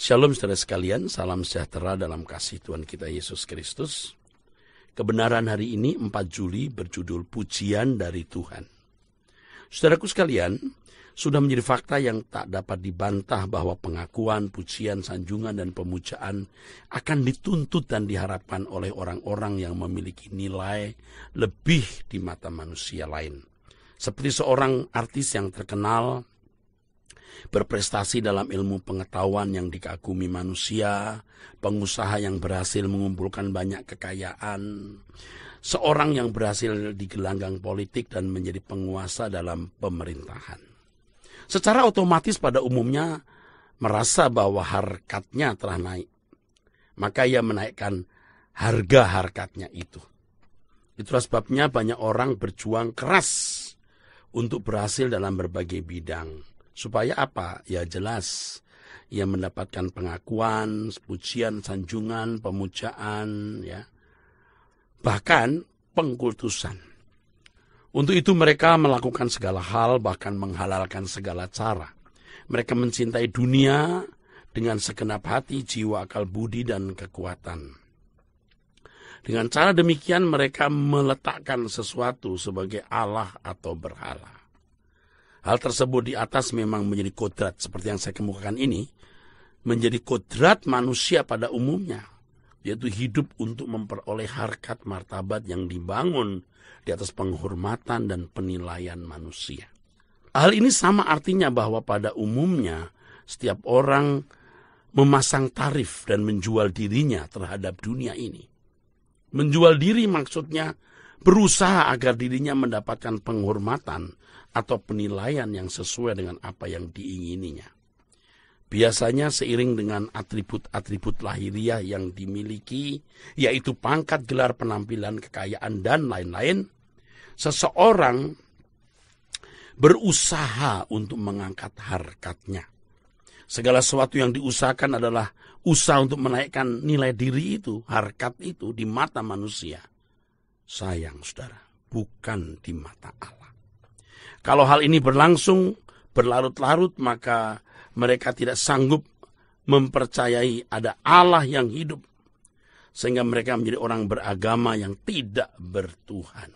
Shalom saudara sekalian, salam sejahtera dalam kasih Tuhan kita Yesus Kristus. Kebenaran hari ini 4 Juli berjudul Pujian dari Tuhan. Saudaraku sekalian, sudah menjadi fakta yang tak dapat dibantah bahwa pengakuan, pujian, sanjungan, dan pemujaan akan dituntut dan diharapkan oleh orang-orang yang memiliki nilai lebih di mata manusia lain. Seperti seorang artis yang terkenal berprestasi dalam ilmu pengetahuan yang dikagumi manusia, pengusaha yang berhasil mengumpulkan banyak kekayaan, seorang yang berhasil digelanggang politik dan menjadi penguasa dalam pemerintahan. Secara otomatis pada umumnya merasa bahwa harkatnya telah naik. Maka ia menaikkan harga harkatnya itu. Itulah sebabnya banyak orang berjuang keras untuk berhasil dalam berbagai bidang Supaya apa? Ya jelas ia mendapatkan pengakuan, pujian, sanjungan, pemujaan, ya. Bahkan pengkultusan. Untuk itu mereka melakukan segala hal bahkan menghalalkan segala cara. Mereka mencintai dunia dengan segenap hati, jiwa, akal budi dan kekuatan. Dengan cara demikian mereka meletakkan sesuatu sebagai Allah atau berhala. Hal tersebut di atas memang menjadi kodrat seperti yang saya kemukakan ini. Menjadi kodrat manusia pada umumnya. Yaitu hidup untuk memperoleh harkat martabat yang dibangun di atas penghormatan dan penilaian manusia. Hal ini sama artinya bahwa pada umumnya setiap orang memasang tarif dan menjual dirinya terhadap dunia ini. Menjual diri maksudnya berusaha agar dirinya mendapatkan penghormatan atau penilaian yang sesuai dengan apa yang diingininya. Biasanya seiring dengan atribut-atribut lahiriah yang dimiliki, yaitu pangkat, gelar, penampilan, kekayaan, dan lain-lain, seseorang berusaha untuk mengangkat harkatnya. Segala sesuatu yang diusahakan adalah usaha untuk menaikkan nilai diri itu, harkat itu di mata manusia. Sayang saudara, bukan di mata Allah. Kalau hal ini berlangsung berlarut-larut, maka mereka tidak sanggup mempercayai ada Allah yang hidup, sehingga mereka menjadi orang beragama yang tidak bertuhan.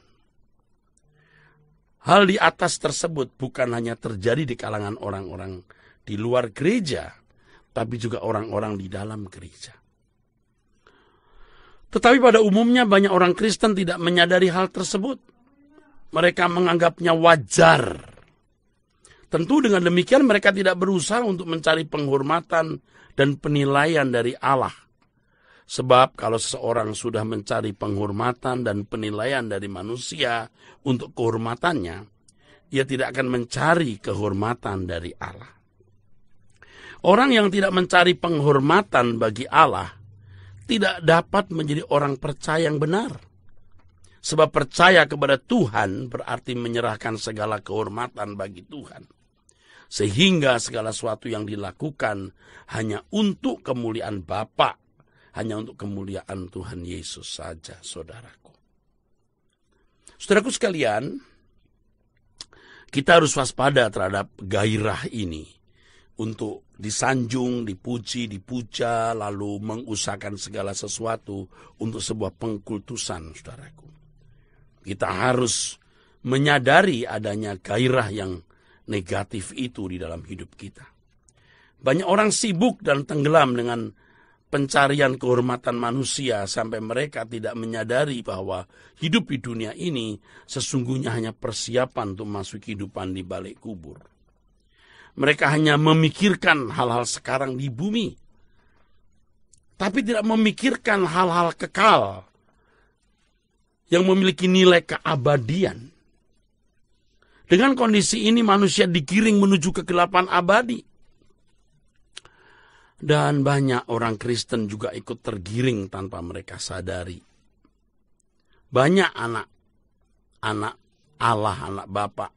Hal di atas tersebut bukan hanya terjadi di kalangan orang-orang di luar gereja, tapi juga orang-orang di dalam gereja. Tetapi pada umumnya banyak orang Kristen tidak menyadari hal tersebut mereka menganggapnya wajar. Tentu dengan demikian mereka tidak berusaha untuk mencari penghormatan dan penilaian dari Allah. Sebab kalau seseorang sudah mencari penghormatan dan penilaian dari manusia untuk kehormatannya, ia tidak akan mencari kehormatan dari Allah. Orang yang tidak mencari penghormatan bagi Allah tidak dapat menjadi orang percaya yang benar Sebab percaya kepada Tuhan berarti menyerahkan segala kehormatan bagi Tuhan. Sehingga segala sesuatu yang dilakukan hanya untuk kemuliaan Bapa, hanya untuk kemuliaan Tuhan Yesus saja, saudaraku. Saudaraku sekalian, kita harus waspada terhadap gairah ini untuk disanjung, dipuji, dipuja, lalu mengusahakan segala sesuatu untuk sebuah pengkultusan, saudaraku. Kita harus menyadari adanya gairah yang negatif itu di dalam hidup kita. Banyak orang sibuk dan tenggelam dengan pencarian kehormatan manusia sampai mereka tidak menyadari bahwa hidup di dunia ini sesungguhnya hanya persiapan untuk masuk kehidupan di balik kubur. Mereka hanya memikirkan hal-hal sekarang di bumi, tapi tidak memikirkan hal-hal kekal yang memiliki nilai keabadian. Dengan kondisi ini manusia dikiring menuju kegelapan abadi. Dan banyak orang Kristen juga ikut tergiring tanpa mereka sadari. Banyak anak, anak Allah, anak Bapak.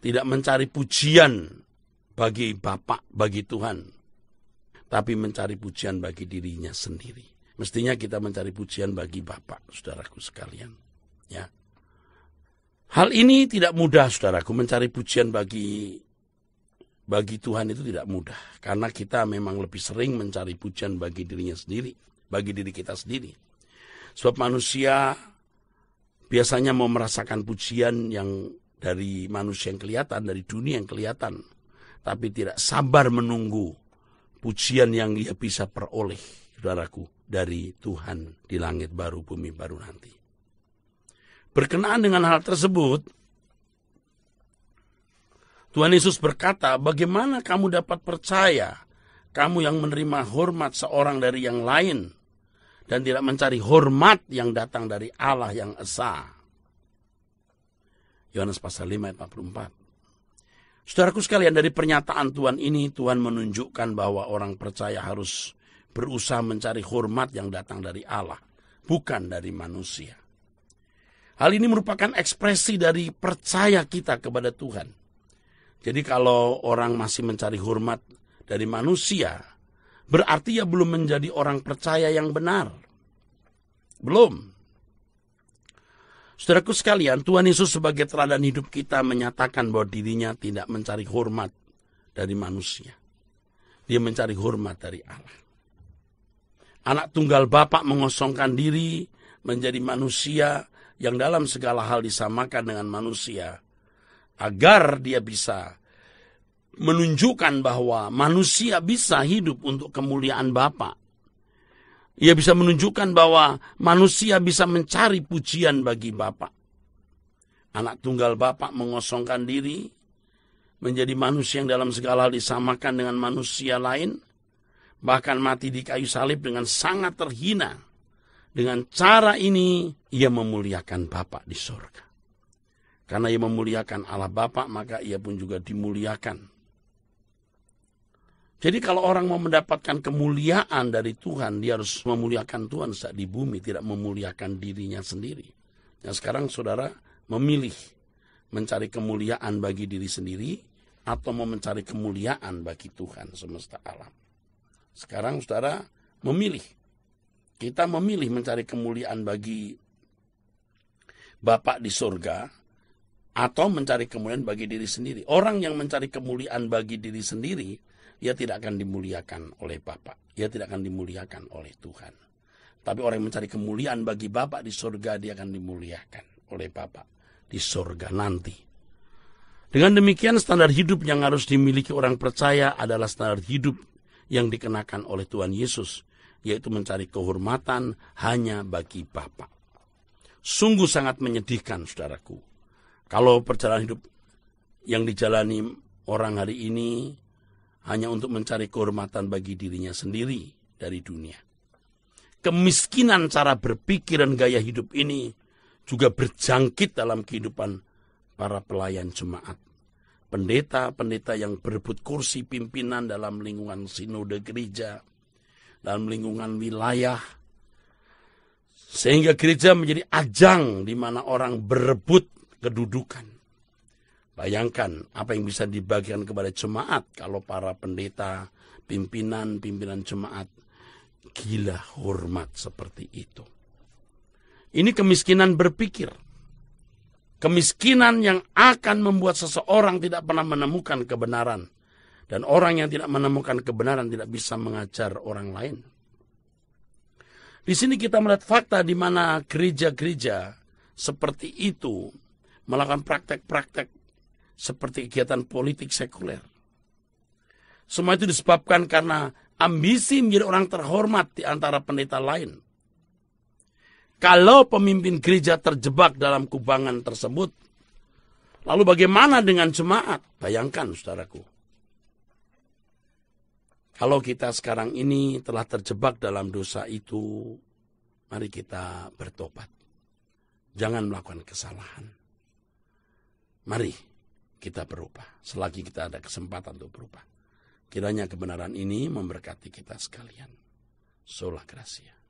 Tidak mencari pujian bagi Bapak, bagi Tuhan. Tapi mencari pujian bagi dirinya sendiri. Mestinya kita mencari pujian bagi Bapak, saudaraku sekalian. Ya. Hal ini tidak mudah, saudaraku. Mencari pujian bagi bagi Tuhan itu tidak mudah. Karena kita memang lebih sering mencari pujian bagi dirinya sendiri. Bagi diri kita sendiri. Sebab manusia biasanya mau merasakan pujian yang dari manusia yang kelihatan, dari dunia yang kelihatan. Tapi tidak sabar menunggu pujian yang ia bisa peroleh, saudaraku dari Tuhan di langit baru, bumi baru nanti. Berkenaan dengan hal tersebut, Tuhan Yesus berkata, "Bagaimana kamu dapat percaya? Kamu yang menerima hormat seorang dari yang lain dan tidak mencari hormat yang datang dari Allah yang esa." Yohanes pasal 5 ayat 44. Saudaraku sekalian, dari pernyataan Tuhan ini Tuhan menunjukkan bahwa orang percaya harus berusaha mencari hormat yang datang dari Allah, bukan dari manusia. Hal ini merupakan ekspresi dari percaya kita kepada Tuhan. Jadi kalau orang masih mencari hormat dari manusia, berarti ia belum menjadi orang percaya yang benar. Belum. Saudaraku sekalian, Tuhan Yesus sebagai teladan hidup kita menyatakan bahwa dirinya tidak mencari hormat dari manusia. Dia mencari hormat dari Allah anak tunggal bapak mengosongkan diri menjadi manusia yang dalam segala hal disamakan dengan manusia agar dia bisa menunjukkan bahwa manusia bisa hidup untuk kemuliaan Bapak. Ia bisa menunjukkan bahwa manusia bisa mencari pujian bagi Bapak. Anak tunggal Bapak mengosongkan diri menjadi manusia yang dalam segala hal disamakan dengan manusia lain bahkan mati di kayu salib dengan sangat terhina. Dengan cara ini ia memuliakan Bapa di surga. Karena ia memuliakan Allah Bapa, maka ia pun juga dimuliakan. Jadi kalau orang mau mendapatkan kemuliaan dari Tuhan, dia harus memuliakan Tuhan saat di bumi, tidak memuliakan dirinya sendiri. Nah sekarang saudara memilih mencari kemuliaan bagi diri sendiri atau mau mencari kemuliaan bagi Tuhan semesta alam. Sekarang saudara memilih. Kita memilih mencari kemuliaan bagi Bapak di surga atau mencari kemuliaan bagi diri sendiri. Orang yang mencari kemuliaan bagi diri sendiri, ia tidak akan dimuliakan oleh Bapak. Ia tidak akan dimuliakan oleh Tuhan. Tapi orang yang mencari kemuliaan bagi Bapak di surga, dia akan dimuliakan oleh Bapak di surga nanti. Dengan demikian standar hidup yang harus dimiliki orang percaya adalah standar hidup yang dikenakan oleh Tuhan Yesus, yaitu mencari kehormatan hanya bagi Bapa. Sungguh sangat menyedihkan, saudaraku. Kalau perjalanan hidup yang dijalani orang hari ini hanya untuk mencari kehormatan bagi dirinya sendiri dari dunia. Kemiskinan cara berpikir dan gaya hidup ini juga berjangkit dalam kehidupan para pelayan jemaat pendeta-pendeta yang berebut kursi pimpinan dalam lingkungan sinode gereja, dalam lingkungan wilayah, sehingga gereja menjadi ajang di mana orang berebut kedudukan. Bayangkan apa yang bisa dibagikan kepada jemaat kalau para pendeta, pimpinan-pimpinan jemaat gila hormat seperti itu. Ini kemiskinan berpikir. Kemiskinan yang akan membuat seseorang tidak pernah menemukan kebenaran. Dan orang yang tidak menemukan kebenaran tidak bisa mengajar orang lain. Di sini kita melihat fakta di mana gereja-gereja seperti itu melakukan praktek-praktek seperti kegiatan politik sekuler. Semua itu disebabkan karena ambisi menjadi orang terhormat di antara pendeta lain. Kalau pemimpin gereja terjebak dalam kubangan tersebut, lalu bagaimana dengan jemaat? Bayangkan, saudaraku. Kalau kita sekarang ini telah terjebak dalam dosa itu, mari kita bertobat. Jangan melakukan kesalahan. Mari kita berubah. Selagi kita ada kesempatan untuk berubah. Kiranya kebenaran ini memberkati kita sekalian. Sola Gracia.